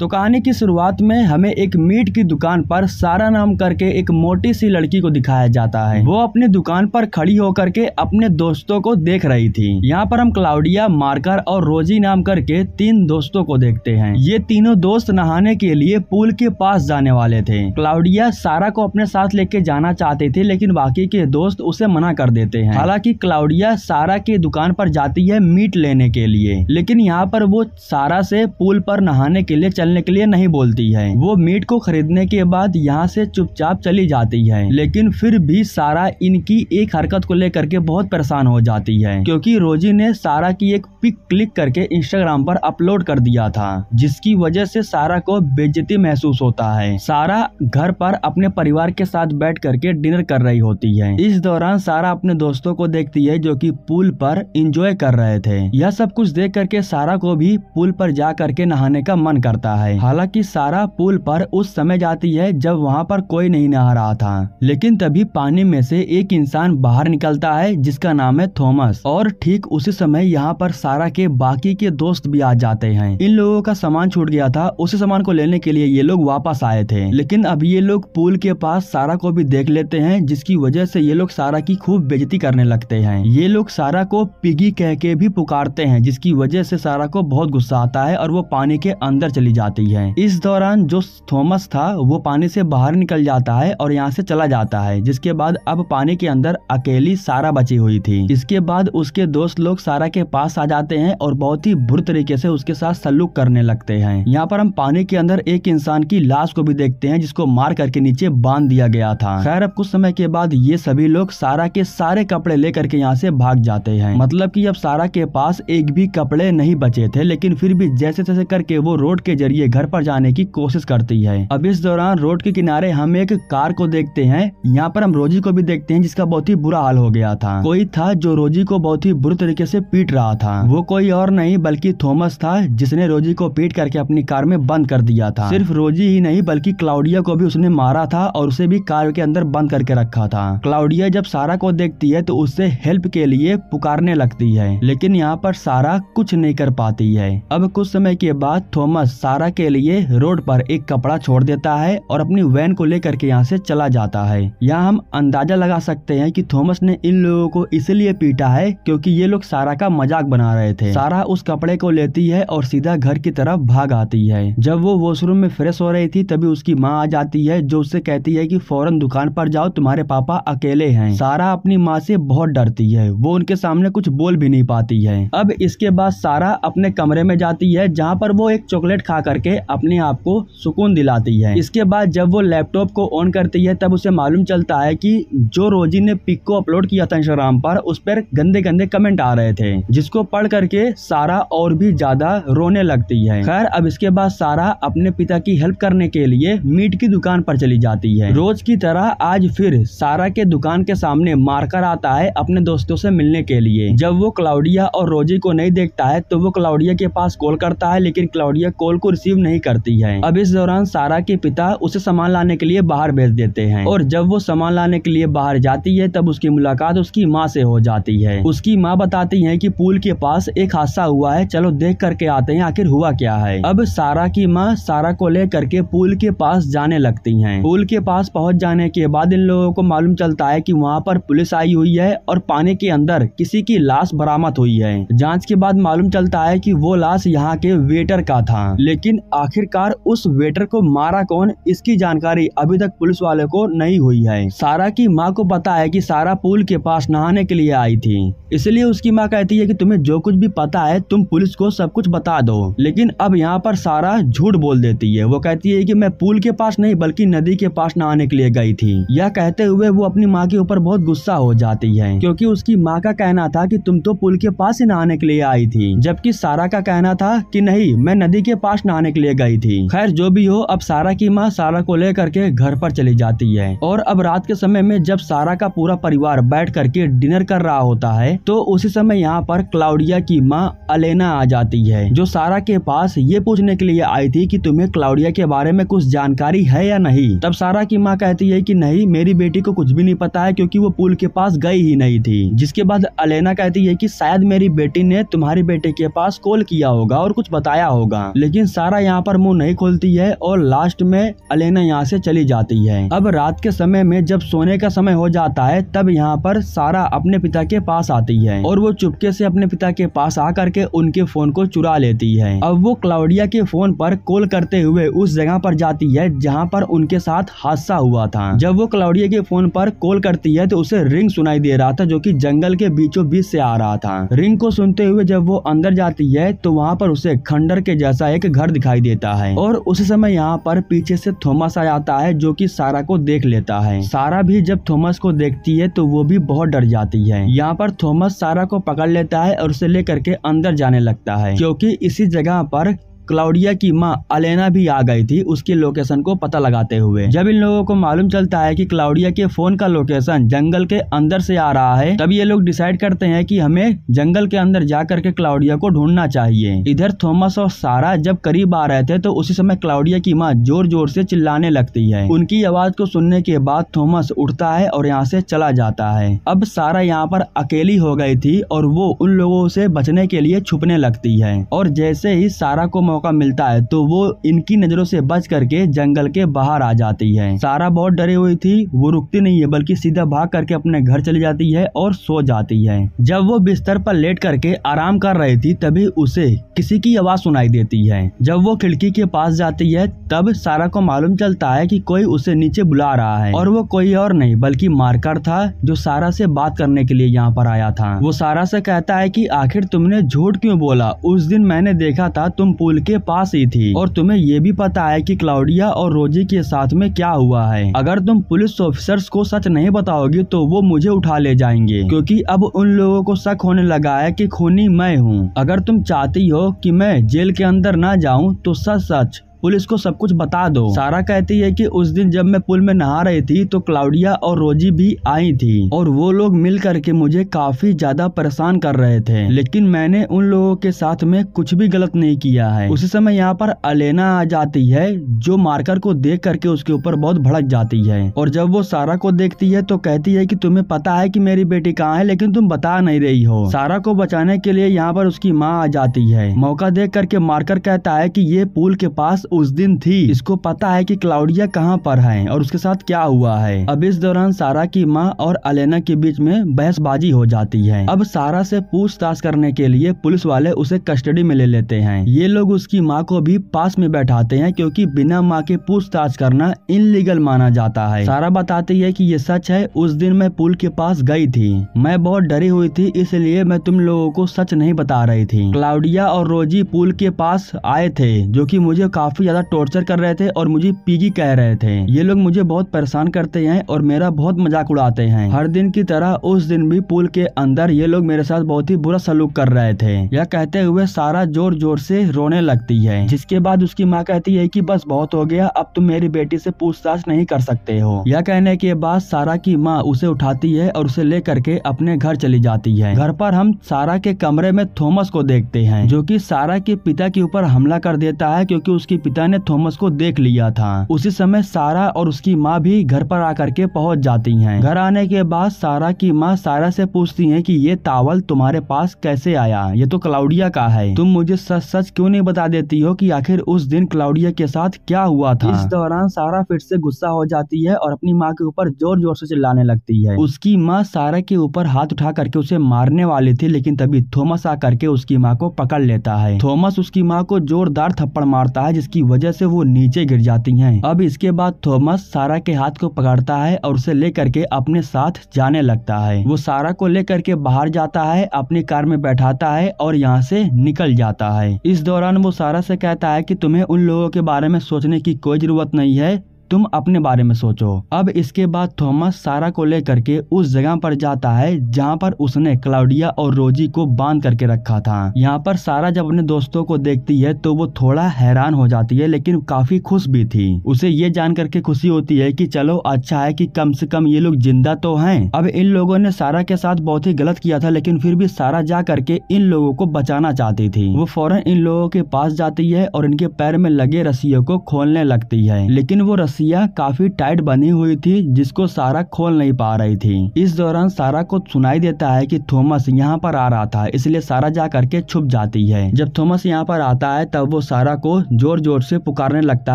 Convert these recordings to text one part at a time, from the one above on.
तो कहानी की शुरुआत में हमें एक मीट की दुकान पर सारा नाम करके एक मोटी सी लड़की को दिखाया जाता है वो अपनी दुकान पर खड़ी होकर के अपने दोस्तों को देख रही थी यहाँ पर हम क्लाउडिया मार्कर और रोजी नाम करके तीन दोस्तों को देखते हैं ये तीनों दोस्त नहाने के लिए पुल के पास जाने वाले थे क्लाउडिया सारा को अपने साथ लेके जाना चाहते थे लेकिन बाकी के दोस्त उसे मना कर देते हैं हालांकि क्लाउडिया सारा की दुकान पर जाती है मीट लेने के लिए लेकिन यहाँ पर वो सारा से पुल पर नहाने के लिए चलने के लिए नहीं बोलती है वो मीट को खरीदने के बाद यहाँ से चुपचाप चली जाती है लेकिन फिर भी सारा इनकी एक हरकत को लेकर के बहुत परेशान हो जाती है क्योंकि रोजी ने सारा की एक पिक क्लिक करके इंस्टाग्राम पर अपलोड कर दिया था जिसकी वजह से सारा को बेजती महसूस होता है सारा घर पर अपने परिवार के साथ बैठ करके डिनर कर रही होती है इस दौरान सारा अपने दोस्तों को देखती है जो कि पुल पर इंजॉय कर रहे थे यह सब कुछ देख करके सारा को भी पुल पर जा करके नहाने का मन करता जाता है हालांकि सारा पुल पर उस समय जाती है जब वहाँ पर कोई नहीं नहा रहा था लेकिन तभी पानी में से एक इंसान बाहर निकलता है जिसका नाम है थॉमस और ठीक उसी समय यहाँ पर सारा के बाकी के दोस्त भी आ जाते हैं इन लोगों का सामान छूट गया था उसी सामान को लेने के लिए ये लोग वापस आए थे लेकिन अब ये लोग पुल के पास सारा को भी देख लेते हैं जिसकी वजह से ये लोग सारा की खूब बेजती करने लगते हैं ये लोग सारा को पिगी कह के भी पुकारते हैं जिसकी वजह से सारा को बहुत गुस्सा आता है और वो पानी के अंदर चली जाती जाती है इस दौरान जो थॉमस था वो पानी से बाहर निकल जाता है और यहाँ से चला जाता है जिसके बाद अब पानी के अंदर अकेली सारा बची हुई थी इसके बाद उसके दोस्त लोग सारा के पास आ जाते हैं और बहुत ही बुरी तरीके से उसके साथ सलूक करने लगते हैं यहाँ पर हम पानी के अंदर एक इंसान की लाश को भी देखते हैं जिसको मार करके नीचे बांध दिया गया था खैर अब कुछ समय के बाद ये सभी लोग सारा के सारे कपड़े लेकर के यहाँ से भाग जाते हैं मतलब की अब सारा के पास एक भी कपड़े नहीं बचे थे लेकिन फिर भी जैसे तैसे करके वो रोड के जरिए जरिए घर पर जाने की कोशिश करती है अब इस दौरान रोड के किनारे हम एक कार को देखते हैं यहाँ पर हम रोजी को भी देखते हैं जिसका बहुत ही बुरा हाल हो गया था कोई था जो रोजी को बहुत ही बुरे तरीके से पीट रहा था वो कोई और नहीं बल्कि थॉमस था जिसने रोजी को पीट करके अपनी कार में बंद कर दिया था सिर्फ रोजी ही नहीं बल्कि क्लाउडिया को भी उसने मारा था और उसे भी कार के अंदर बंद करके रखा था क्लाउडिया जब सारा को देखती है तो उससे हेल्प के लिए पुकारने लगती है लेकिन यहाँ पर सारा कुछ नहीं कर पाती है अब कुछ समय के बाद थॉमस सारा यात्रा के लिए रोड पर एक कपड़ा छोड़ देता है और अपनी वैन को लेकर के यहाँ से चला जाता है यहाँ हम अंदाजा लगा सकते हैं कि थॉमस ने इन लोगों को इसलिए पीटा है क्योंकि ये लोग सारा का मजाक बना रहे थे सारा उस कपड़े को लेती है और सीधा घर की तरफ भाग आती है जब वो वॉशरूम में फ्रेश हो रही थी तभी उसकी माँ आ जाती है जो उससे कहती है की फौरन दुकान पर जाओ तुम्हारे पापा अकेले है सारा अपनी माँ से बहुत डरती है वो उनके सामने कुछ बोल भी नहीं पाती है अब इसके बाद सारा अपने कमरे में जाती है जहाँ पर वो एक चॉकलेट खाकर करके अपने आप को सुकून दिलाती है इसके बाद जब वो लैपटॉप को ऑन करती है तब उसे मालूम चलता है कि जो रोजी ने पिक को अपलोड किया था इंस्टाग्राम पर उस पर गंदे गंदे कमेंट आ रहे थे जिसको पढ़ करके सारा और भी ज्यादा रोने लगती है खैर अब इसके बाद सारा अपने पिता की हेल्प करने के लिए मीट की दुकान पर चली जाती है रोज की तरह आज फिर सारा के दुकान के सामने मारकर आता है अपने दोस्तों से मिलने के लिए जब वो क्लाउडिया और रोजी को नहीं देखता है तो वो क्लाउडिया के पास कॉल करता है लेकिन क्लाउडिया कॉल को रिसीव नहीं करती है अब इस दौरान सारा के पिता उसे सामान लाने के लिए बाहर भेज देते हैं और जब वो सामान लाने के लिए बाहर जाती है तब उसकी मुलाकात उसकी माँ से हो जाती है उसकी माँ बताती है कि पुल के पास एक हादसा हुआ है चलो देख करके आते हैं आखिर हुआ क्या है अब सारा की माँ सारा को ले करके पुल के पास जाने लगती है पुल के पास पहुँच जाने के बाद इन लोगों को मालूम चलता है की वहाँ पर पुलिस आई हुई है और पानी के अंदर किसी की लाश बरामद हुई है जाँच के बाद मालूम चलता है की वो लाश यहाँ के वेटर का था लेकिन लेकिन आखिरकार उस वेटर को मारा कौन इसकी जानकारी अभी तक पुलिस वाले को नहीं हुई है सारा की माँ को पता है कि सारा पुल के पास नहाने के लिए आई थी इसलिए उसकी माँ कहती है कि तुम्हें जो कुछ भी पता है तुम पुलिस को सब कुछ बता दो लेकिन अब यहाँ पर सारा झूठ बोल देती है वो कहती है कि मैं पुल के पास नहीं बल्कि नदी के पास नहाने के लिए गई थी यह कहते हुए वो अपनी माँ के ऊपर बहुत गुस्सा हो जाती है क्योंकि उसकी माँ का कहना था कि तुम तो पुल के पास ही नहाने के लिए आई थी जबकि सारा का कहना था कि नहीं मैं नदी के पास नहाने खाने के लिए गई थी खैर जो भी हो अब सारा की माँ सारा को लेकर के घर पर चली जाती है और अब रात के समय में जब सारा का पूरा परिवार बैठ करके डिनर कर रहा होता है तो उसी समय यहाँ पर क्लाउडिया की माँ अलेना आ जाती है जो सारा के पास ये पूछने के लिए आई थी कि तुम्हें क्लाउडिया के बारे में कुछ जानकारी है या नहीं तब सारा की माँ कहती है कि नहीं मेरी बेटी को कुछ भी नहीं पता है क्योंकि वो पुल के पास गई ही नहीं थी जिसके बाद अलेना कहती है कि शायद मेरी बेटी ने तुम्हारी बेटी के पास कॉल किया होगा और कुछ बताया होगा लेकिन सारा यहाँ पर मुंह नहीं खोलती है और लास्ट में अलेना यहाँ से चली जाती है अब रात के समय में जब सोने का समय हो जाता है तब यहाँ पर सारा अपने पिता के पास आती है और वो चुपके से अपने पिता के पास आकर के उनके फोन को चुरा लेती है अब वो क्लाउडिया के फोन पर कॉल करते हुए उस जगह पर जाती है जहाँ पर उनके साथ हादसा हुआ था जब वो क्लाउडिया के फोन पर कॉल करती है तो उसे रिंग सुनाई दे रहा था जो की जंगल के बीचों बीच से आ रहा था रिंग को सुनते हुए जब वो अंदर जाती है तो वहाँ पर उसे खंडर के जैसा एक घर दिखाई देता है और उस समय यहाँ पर पीछे से थॉमस आ जाता है जो कि सारा को देख लेता है सारा भी जब थॉमस को देखती है तो वो भी बहुत डर जाती है यहाँ पर थॉमस सारा को पकड़ लेता है और उसे लेकर के अंदर जाने लगता है क्योंकि इसी जगह पर क्लाउडिया की माँ अलेना भी आ गई थी उसकी लोकेशन को पता लगाते हुए जब इन लोगों को मालूम चलता है कि क्लाउडिया के फोन का लोकेशन जंगल के अंदर से आ रहा है तब ये लोग डिसाइड करते हैं कि हमें जंगल के अंदर जा करके क्लाउडिया को ढूंढना चाहिए इधर थॉमस और सारा जब करीब आ रहे थे तो उसी समय क्लाउडिया की माँ जोर जोर से चिल्लाने लगती है उनकी आवाज को सुनने के बाद थॉमस उठता है और यहाँ से चला जाता है अब सारा यहाँ पर अकेली हो गई थी और वो उन लोगों से बचने के लिए छुपने लगती है और जैसे ही सारा को मौका मिलता है तो वो इनकी नजरों से बच करके जंगल के बाहर आ जाती है सारा बहुत डरी हुई थी वो रुकती नहीं है बल्कि सीधा भाग करके अपने घर चली जाती है और सो जाती है जब वो बिस्तर पर लेट करके आराम कर रही थी तभी उसे किसी की आवाज सुनाई देती है जब वो खिड़की के पास जाती है तब सारा को मालूम चलता है कि कोई उसे नीचे बुला रहा है और वो कोई और नहीं बल्कि मार्कर था जो सारा से बात करने के लिए यहाँ पर आया था वो सारा से कहता है कि आखिर तुमने झूठ क्यों बोला उस दिन मैंने देखा था तुम पुल के पास ही थी और तुम्हें ये भी पता है कि क्लाउडिया और रोजी के साथ में क्या हुआ है अगर तुम पुलिस ऑफिसर्स को सच नहीं बताओगी तो वो मुझे उठा ले जाएंगे क्योंकि अब उन लोगों को शक होने लगा है कि खूनी मैं हूँ अगर तुम चाहती हो कि मैं जेल के अंदर ना जाऊँ तो सच सच पुलिस को सब कुछ बता दो सारा कहती है कि उस दिन जब मैं पुल में नहा रही थी तो क्लाउडिया और रोजी भी आई थी और वो लोग मिल करके मुझे काफी ज्यादा परेशान कर रहे थे लेकिन मैंने उन लोगों के साथ में कुछ भी गलत नहीं किया है उसी समय यहाँ पर अलेना आ जाती है जो मार्कर को देख करके उसके ऊपर बहुत भड़क जाती है और जब वो सारा को देखती है तो कहती है की तुम्हे पता है की मेरी बेटी कहाँ है लेकिन तुम बता नहीं रही हो सारा को बचाने के लिए यहाँ पर उसकी माँ आ जाती है मौका देख करके मार्कर कहता है की ये पुल के पास उस दिन थी इसको पता है कि क्लाउडिया कहाँ पर है और उसके साथ क्या हुआ है अब इस दौरान सारा की माँ और अलेना के बीच में बहसबाजी हो जाती है अब सारा से पूछताछ करने के लिए पुलिस वाले उसे कस्टडी में ले लेते हैं ये लोग उसकी माँ को भी पास में बैठाते हैं क्योंकि बिना माँ के पूछताछ करना इनलीगल माना जाता है सारा बताती है की ये सच है उस दिन मैं पुल के पास गई थी मैं बहुत डरी हुई थी इसलिए मैं तुम लोगों को सच नहीं बता रही थी क्लाउडिया और रोजी पुल के पास आए थे जो कि मुझे काफी काफी ज्यादा टॉर्चर कर रहे थे और मुझे पीगी कह रहे थे ये लोग मुझे बहुत परेशान करते हैं और मेरा बहुत मजाक उड़ाते हैं हर दिन की तरह उस दिन भी पुल के अंदर ये लोग मेरे साथ बहुत ही बुरा सलूक कर रहे थे यह कहते हुए सारा जोर जोर से रोने लगती है जिसके बाद उसकी माँ कहती है की बस बहुत हो गया अब तुम मेरी बेटी से पूछताछ नहीं कर सकते हो यह कहने के बाद सारा की माँ उसे उठाती है और उसे ले करके अपने घर चली जाती है घर पर हम सारा के कमरे में थॉमस को देखते हैं जो कि सारा के पिता के ऊपर हमला कर देता है क्योंकि उसकी पिता ने थॉमस को देख लिया था उसी समय सारा और उसकी माँ भी घर पर आकर के पहुँच जाती हैं। घर आने के बाद सारा की माँ सारा से पूछती है कि ये तावल तुम्हारे पास कैसे आया ये तो क्लाउडिया का है तुम मुझे सच सच क्यों नहीं बता देती हो कि आखिर उस दिन क्लाउडिया के साथ क्या हुआ था इस दौरान सारा फिर से गुस्सा हो जाती है और अपनी माँ के ऊपर जोर जोर से चिल्लाने लगती है उसकी माँ सारा के ऊपर हाथ उठा करके उसे मारने वाली थी लेकिन तभी थॉमस आ करके उसकी माँ को पकड़ लेता है थॉमस उसकी माँ को जोरदार थप्पड़ मारता है जिसकी जिसकी वजह से वो नीचे गिर जाती हैं। अब इसके बाद थॉमस सारा के हाथ को पकड़ता है और उसे लेकर के अपने साथ जाने लगता है वो सारा को लेकर के बाहर जाता है अपनी कार में बैठाता है और यहाँ से निकल जाता है इस दौरान वो सारा से कहता है कि तुम्हें उन लोगों के बारे में सोचने की कोई जरूरत नहीं है तुम अपने बारे में सोचो अब इसके बाद थॉमस सारा को लेकर के उस जगह पर जाता है जहाँ पर उसने क्लाउडिया और रोजी को बांध करके रखा था यहाँ पर सारा जब अपने दोस्तों को देखती है तो वो थोड़ा हैरान हो जाती है लेकिन काफी खुश भी थी उसे ये जान करके खुशी होती है की चलो अच्छा है की कम से कम ये लोग जिंदा तो है अब इन लोगों ने सारा के साथ बहुत ही गलत किया था लेकिन फिर भी सारा जा करके इन लोगों को बचाना चाहती थी वो फौरन इन लोगों के पास जाती है और इनके पैर में लगे रस्सियों को खोलने लगती है लेकिन वो रस्सी रस्सियां काफी टाइट बनी हुई थी जिसको सारा खोल नहीं पा रही थी इस दौरान सारा को सुनाई देता है कि थॉमस यहाँ पर आ रहा था इसलिए सारा जा करके छुप जाती है जब थॉमस यहाँ पर आता है तब वो सारा को जोर जोर से पुकारने लगता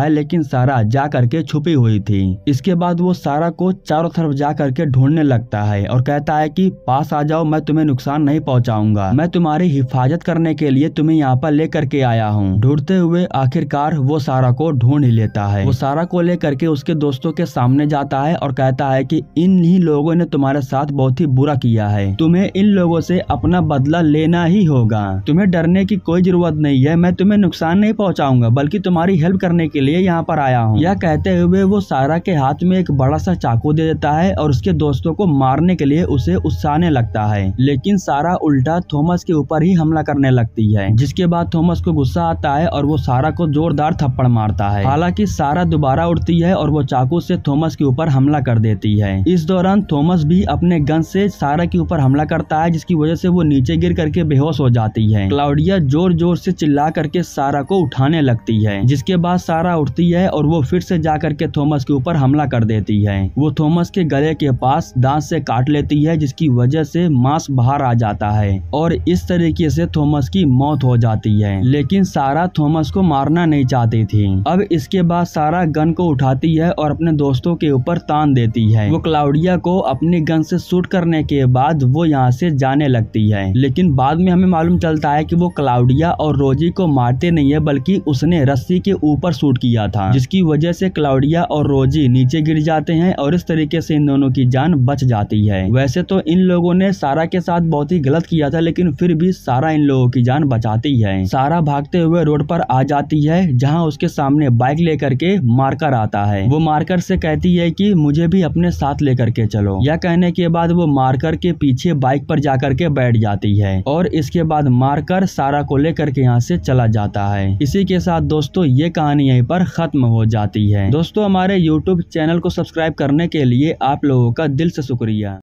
है लेकिन सारा जा करके छुपी हुई थी इसके बाद वो सारा को चारों तरफ जा करके ढूंढने लगता है और कहता है की पास आ जाओ मैं तुम्हें नुकसान नहीं पहुँचाऊंगा मैं तुम्हारी हिफाजत करने के लिए तुम्हें यहाँ पर लेकर के आया हूँ ढूंढते हुए आखिरकार वो सारा को ढूंढ ही लेता है वो सारा को लेकर करके उसके दोस्तों के सामने जाता है और कहता है कि इन ही लोगों ने तुम्हारे साथ बहुत ही बुरा किया है तुम्हें इन लोगों से अपना बदला लेना ही होगा तुम्हें डरने की कोई जरूरत नहीं है मैं तुम्हें नुकसान नहीं पहुंचाऊंगा बल्कि तुम्हारी हेल्प करने के लिए यहाँ पर आया हूँ यह कहते हुए वो सारा के हाथ में एक बड़ा सा चाकू दे देता है और उसके दोस्तों को मारने के लिए उसे उकसाने लगता है लेकिन सारा उल्टा थॉमस के ऊपर ही हमला करने लगती है जिसके बाद थॉमस को गुस्सा आता है और वो सारा को जोरदार थप्पड़ मारता है हालांकि सारा दोबारा उठती है और वो चाकू से थॉमस के ऊपर हमला कर देती है इस दौरान थॉमस भी अपने गन से सारा के ऊपर हमला करता है जिसकी वजह से वो नीचे गिर करके बेहोश हो जाती है क्लाउडिया जोर जोर से चिल्ला करके सारा को उठाने लगती है जिसके बाद सारा उठती है और वो फिर से जा करके थॉमस के ऊपर हमला कर देती है वो थॉमस के गले के पास दांत से काट लेती है जिसकी वजह से मांस बाहर आ जाता है और इस तरीके से थॉमस की मौत हो जाती है लेकिन सारा थॉमस को मारना नहीं चाहती थी अब इसके बाद सारा गन को उठा उठाती है और अपने दोस्तों के ऊपर तान देती है वो क्लाउडिया को अपनी गन से शूट करने के बाद वो यहाँ से जाने लगती है लेकिन बाद में हमें मालूम चलता है कि वो क्लाउडिया और रोजी को मारते नहीं है बल्कि उसने रस्सी के ऊपर शूट किया था जिसकी वजह से क्लाउडिया और रोजी नीचे गिर जाते हैं और इस तरीके से इन दोनों की जान बच जाती है वैसे तो इन लोगों ने सारा के साथ बहुत ही गलत किया था लेकिन फिर भी सारा इन लोगों की जान बचाती है सारा भागते हुए रोड पर आ जाती है जहाँ उसके सामने बाइक लेकर के मारकर आता करता है वो मार्कर से कहती है कि मुझे भी अपने साथ लेकर के चलो यह कहने के बाद वो मार्कर के पीछे बाइक पर जाकर के बैठ जाती है और इसके बाद मार्कर सारा को लेकर के यहाँ से चला जाता है इसी के साथ दोस्तों ये कहानी यहीं पर खत्म हो जाती है दोस्तों हमारे यूट्यूब चैनल को सब्सक्राइब करने के लिए आप लोगों का दिल से शुक्रिया